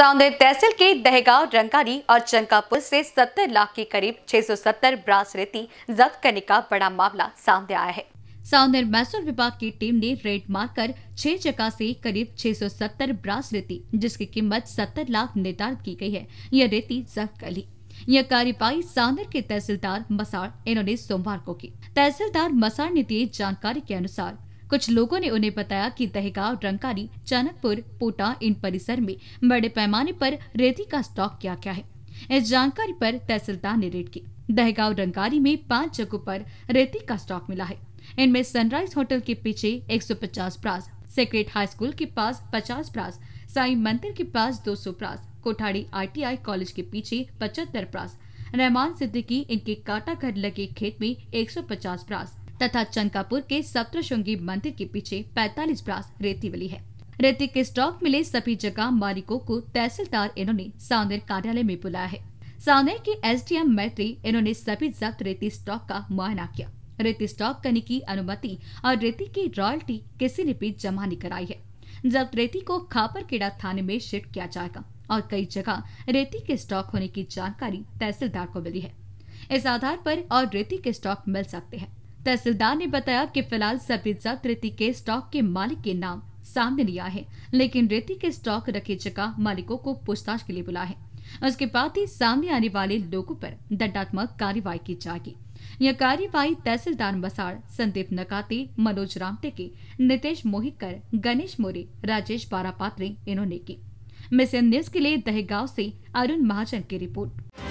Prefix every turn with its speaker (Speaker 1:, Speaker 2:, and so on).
Speaker 1: सांदेर तहसील के दहगांव रंगारी और चंकापुर से 70 लाख के करीब 670 ब्रास रेती जब्त करने का बड़ा मामला सामने आया है सांदेर मैसूर विभाग की टीम ने रेड मारकर छह जगह से करीब 670 ब्रास रेती जिसकी कीमत 70 लाख निर्धारित की गई है यह रेती जब्त कर ली यह कार्यवाही सांदर के तहसीलदार मसाड़ इन्होंने सोमवार को की तहसीलदार मसाड़ ने दिए जानकारी के अनुसार कुछ लोगों ने उन्हें बताया कि दहगांव रंकारी चनकपुर पोटा इन परिसर में बड़े पैमाने पर रेती का स्टॉक क्या क्या है इस जानकारी पर तहसीलदार ने रेड की दहगांव रंकारी में पांच जगहों पर रेती का स्टॉक मिला है इनमें सनराइज होटल के पीछे 150 प्रास सेक्रेट हाई स्कूल के पास 50 प्रास साई मंदिर के पास 200 प्रास कोठाड़ी आईटीआई कॉलेज के पीछे पचहत्तर प्रास रहमान सिद्दीकी इनके काटा घर लगे खेत में 150 प्रास तथा चंकापुर के सप्तशृंगी मंदिर के पीछे 45 ब्रास रेती रेतीवली है रेती के स्टॉक मिले सभी जगह मालिकों को तहसीलदार इन्होंने सावनेर कार्यालय में बुलाया है सावनेर के एसडीएम मैत्री इन्होंने सभी जब्त रेती स्टॉक का मुआयना किया रेती स्टॉक करने की अनुमति और रेती की रॉयल्टी किसी ने भी जमा नहीं कराई है जब्त रेती को खापरकेड़ा थाने में शिफ्ट किया जाएगा और कई जगह रेती के स्टॉक होने की जानकारी तहसीलदार को मिली है इस आधार पर और रेती के स्टॉक मिल सकते हैं तहसीलदार ने बताया कि फिलहाल सभी जब्त रेती के स्टॉक के मालिक के नाम सामने लिया है लेकिन रेती के स्टॉक रखे जगह मालिकों को पूछताछ के लिए बुला है उसके बाद ही सामने आने वाले लोगों पर दंडात्मक कार्यवाही की जाएगी यह कार्यवाही तहसीलदार मसाड़ संदीप नकाते मनोज रामटेके नितेश मोहितकर गणेश मोरे राजेश बारापात्रे इन्होंने की मिशन न्यूज के लिए दहेगा से अरुण महाजन की रिपोर्ट